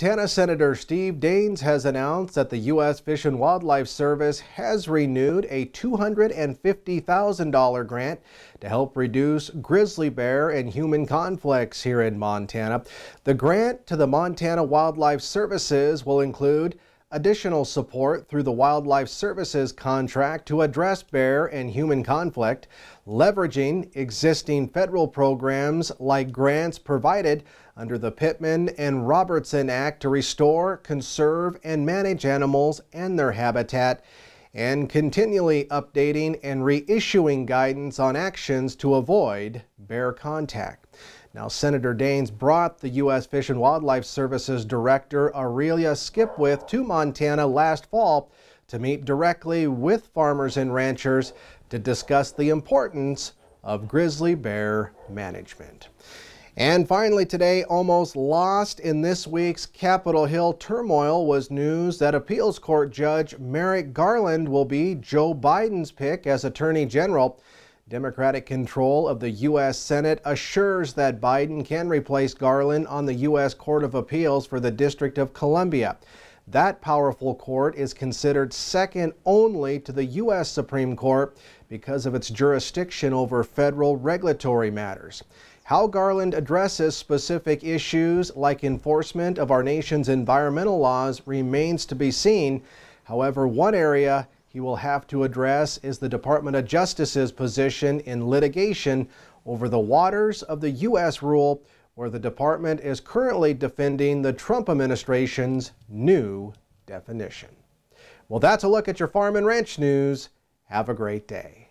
Montana Senator Steve Daines has announced that the U.S. Fish and Wildlife Service has renewed a $250,000 grant to help reduce grizzly bear and human conflicts here in Montana. The grant to the Montana Wildlife Services will include additional support through the Wildlife Services contract to address bear and human conflict, leveraging existing federal programs like grants provided under the Pittman and Robertson Act to restore, conserve, and manage animals and their habitat, and continually updating and reissuing guidance on actions to avoid bear contact. Now, Senator Daines brought the U.S. Fish and Wildlife Service's director, Aurelia Skipwith, to Montana last fall to meet directly with farmers and ranchers to discuss the importance of grizzly bear management. And finally today, almost lost in this week's Capitol Hill turmoil was news that appeals court judge Merrick Garland will be Joe Biden's pick as attorney general. Democratic control of the U.S. Senate assures that Biden can replace Garland on the U.S. Court of Appeals for the District of Columbia. That powerful court is considered second only to the U.S. Supreme Court because of its jurisdiction over federal regulatory matters. How Garland addresses specific issues like enforcement of our nation's environmental laws remains to be seen. However, one area he will have to address is the Department of Justice's position in litigation over the waters of the U.S. rule, where the department is currently defending the Trump administration's new definition. Well, that's a look at your farm and ranch news. Have a great day.